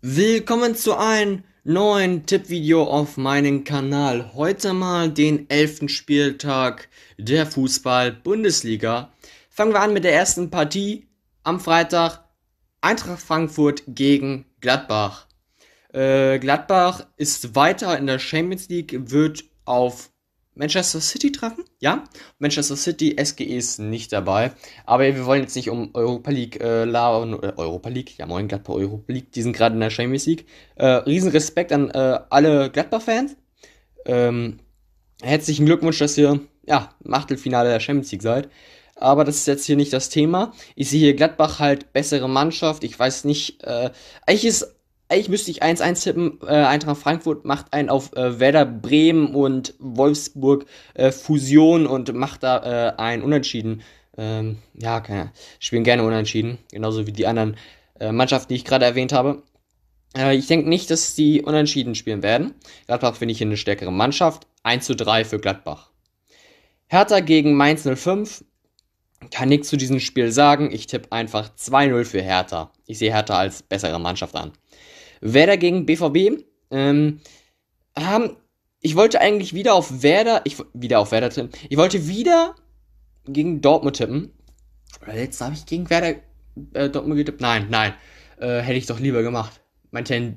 Willkommen zu einem neuen Tippvideo auf meinem Kanal. Heute mal den 11. Spieltag der Fußball-Bundesliga. Fangen wir an mit der ersten Partie am Freitag. Eintracht Frankfurt gegen Gladbach. Äh, Gladbach ist weiter in der Champions League, wird auf Manchester City treffen. Ja, Manchester City, SGE ist nicht dabei. Aber wir wollen jetzt nicht um Europa League äh, labern. Äh, Europa League, ja moin Gladbach Europa League, die sind gerade in der Champions League. Äh, riesen Respekt an äh, alle Gladbach-Fans. Ähm, herzlichen Glückwunsch, dass ihr ja, im Achtelfinale der Champions League seid. Aber das ist jetzt hier nicht das Thema. Ich sehe hier Gladbach halt bessere Mannschaft. Ich weiß nicht, äh, eigentlich ist eigentlich müsste ich 1-1 tippen. Äh, Eintracht Frankfurt macht einen auf äh, Werder Bremen und Wolfsburg äh, Fusion und macht da äh, einen Unentschieden. Ähm, ja, keine, Ahnung. spielen gerne Unentschieden, genauso wie die anderen äh, Mannschaften, die ich gerade erwähnt habe. Äh, ich denke nicht, dass die Unentschieden spielen werden. Gladbach finde ich hier eine stärkere Mannschaft. 1 3 für Gladbach. Hertha gegen Mainz 05 kann nichts zu diesem Spiel sagen. Ich tippe einfach 2-0 für Hertha. Ich sehe Hertha als bessere Mannschaft an. Werder gegen BVB. Ähm, haben, ich wollte eigentlich wieder auf Werder, ich wieder auf Werder tippen. Ich wollte wieder gegen Dortmund tippen. Oder letztens habe ich gegen Werder äh, Dortmund getippt. Nein, nein, äh, hätte ich doch lieber gemacht. Mein Ten,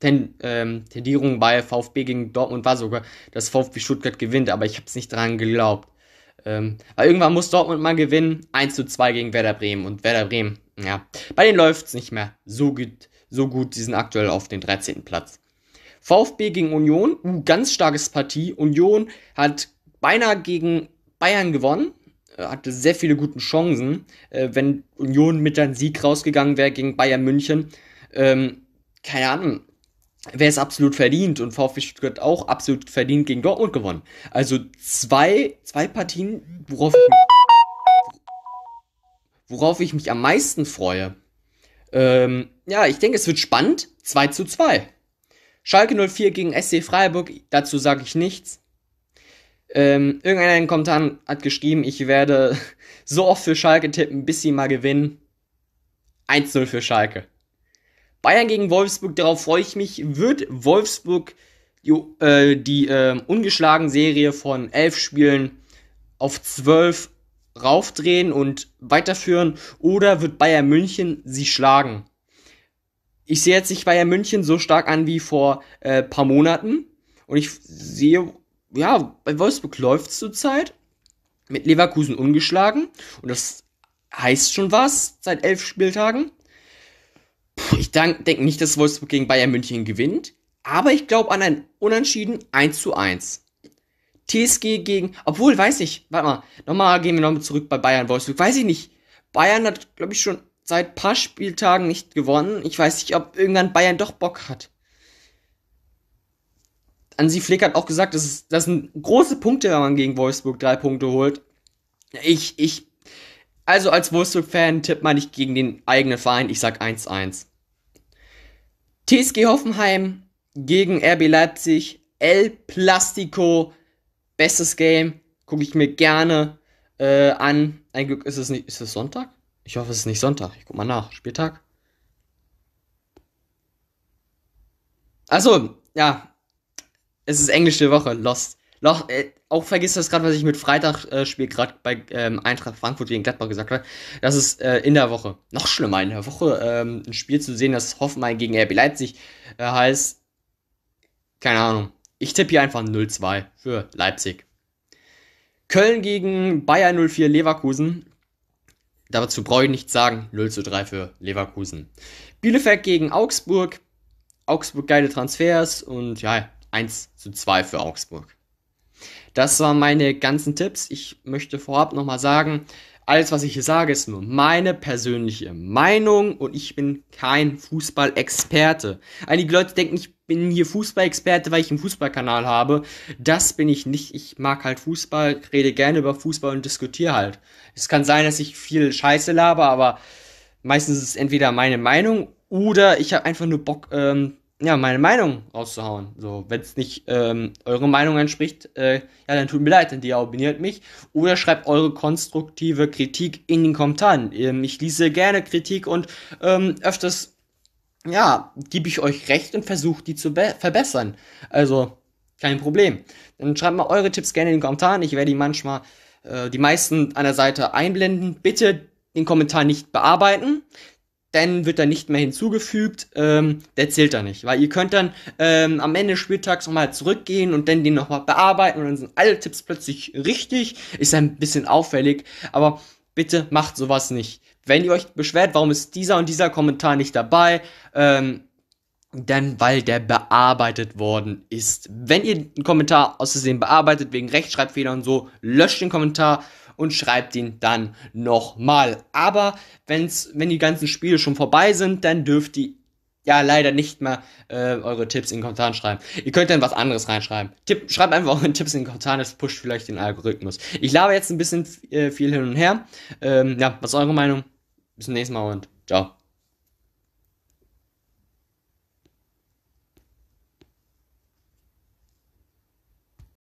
Ten, ähm, Tendierung bei VfB gegen Dortmund war sogar, dass VfB Stuttgart gewinnt, aber ich habe es nicht dran geglaubt. Ähm, weil irgendwann muss Dortmund mal gewinnen. 1 zu 2 gegen Werder Bremen. Und Werder Bremen, ja, bei denen läuft es nicht mehr so gut so gut, die sind aktuell auf den 13. Platz. VfB gegen Union, uh, ganz starkes Partie. Union hat beinahe gegen Bayern gewonnen, äh, hatte sehr viele gute Chancen. Äh, wenn Union mit einem Sieg rausgegangen wäre gegen Bayern München, ähm, keine Ahnung, wäre es absolut verdient und VfB Stuttgart auch absolut verdient gegen Dortmund gewonnen. Also zwei, zwei Partien, worauf ich worauf ich mich am meisten freue. Ähm, ja, ich denke, es wird spannend. 2 zu 2. Schalke 04 gegen SC Freiburg, dazu sage ich nichts. Ähm, irgendeiner in den Kommentaren hat geschrieben, ich werde so oft für Schalke tippen, bis sie mal gewinnen. 1-0 für Schalke. Bayern gegen Wolfsburg, darauf freue ich mich. Wird Wolfsburg die, äh, die äh, ungeschlagen Serie von 11 Spielen auf 12 raufdrehen und weiterführen? Oder wird Bayern München sie schlagen? ich sehe jetzt nicht Bayern München so stark an wie vor äh, paar Monaten. Und ich sehe, ja, bei Wolfsburg läuft es zurzeit. Mit Leverkusen ungeschlagen. Und das heißt schon was seit elf Spieltagen. Puh, ich denke nicht, dass Wolfsburg gegen Bayern München gewinnt. Aber ich glaube an ein Unentschieden 1 zu 1. TSG gegen, obwohl, weiß ich, warte mal, nochmal gehen wir nochmal zurück bei Bayern Wolfsburg. Weiß ich nicht. Bayern hat, glaube ich, schon seit ein paar Spieltagen nicht gewonnen. Ich weiß nicht, ob irgendwann Bayern doch Bock hat. Ansi Flick hat auch gesagt, das, ist, das sind große Punkte, wenn man gegen Wolfsburg drei Punkte holt. Ich, ich, also als Wolfsburg-Fan tippt man nicht gegen den eigenen Verein. Ich sag 1-1. TSG Hoffenheim gegen RB Leipzig. El Plastico. Bestes Game. Gucke ich mir gerne äh, an. Ein Glück ist es nicht. Ist es Sonntag? Ich hoffe, es ist nicht Sonntag. Ich guck mal nach. Spieltag? Achso, ja. Es ist englische Woche. Lost. Loch, äh, auch vergiss das gerade, was ich mit Freitagsspiel äh, gerade bei ähm, Eintracht Frankfurt gegen Gladbach gesagt habe. Das ist äh, in der Woche. Noch schlimmer, in der Woche ähm, ein Spiel zu sehen, das Hoffenheim gegen RB Leipzig äh, heißt. Keine Ahnung. Ich tippe hier einfach 0-2 für Leipzig. Köln gegen Bayer 04 Leverkusen. Dazu brauche ich nichts sagen. 0 zu 3 für Leverkusen. Bielefeld gegen Augsburg. Augsburg geile Transfers und ja, 1 zu 2 für Augsburg. Das waren meine ganzen Tipps. Ich möchte vorab nochmal sagen, alles, was ich hier sage, ist nur meine persönliche Meinung und ich bin kein Fußballexperte. Einige Leute denken, ich bin hier Fußballexperte, weil ich einen Fußballkanal habe. Das bin ich nicht. Ich mag halt Fußball, rede gerne über Fußball und diskutiere halt. Es kann sein, dass ich viel Scheiße laber, aber meistens ist es entweder meine Meinung oder ich habe einfach nur Bock, ähm, ja, meine Meinung rauszuhauen. So, wenn es nicht ähm, eure Meinung entspricht, äh, ja, dann tut mir leid, denn dann abonniert mich. Oder schreibt eure konstruktive Kritik in den Kommentaren. Ähm, ich lese gerne Kritik und ähm, öfters, ja, gebe ich euch recht und versuche die zu verbessern. Also, kein Problem. Dann schreibt mal eure Tipps gerne in den Kommentaren. Ich werde die manchmal, äh, die meisten an der Seite einblenden. Bitte den Kommentar nicht bearbeiten dann wird er nicht mehr hinzugefügt, ähm, der zählt da nicht. Weil ihr könnt dann ähm, am Ende des Spieltags nochmal zurückgehen und dann den nochmal bearbeiten und dann sind alle Tipps plötzlich richtig. Ist ein bisschen auffällig, aber bitte macht sowas nicht. Wenn ihr euch beschwert, warum ist dieser und dieser Kommentar nicht dabei, ähm, denn weil der bearbeitet worden ist. Wenn ihr einen Kommentar aus Versehen bearbeitet, wegen Rechtschreibfehler und so, löscht den Kommentar und schreibt ihn dann nochmal. Aber wenn's, wenn die ganzen Spiele schon vorbei sind, dann dürft ihr ja leider nicht mehr äh, eure Tipps in den Kommentaren schreiben. Ihr könnt dann was anderes reinschreiben. Tipp, schreibt einfach eure Tipps in den Kommentaren, das pusht vielleicht den Algorithmus. Ich laber jetzt ein bisschen äh, viel hin und her. Ähm, ja, was ist eure Meinung? Bis zum nächsten Mal und ciao.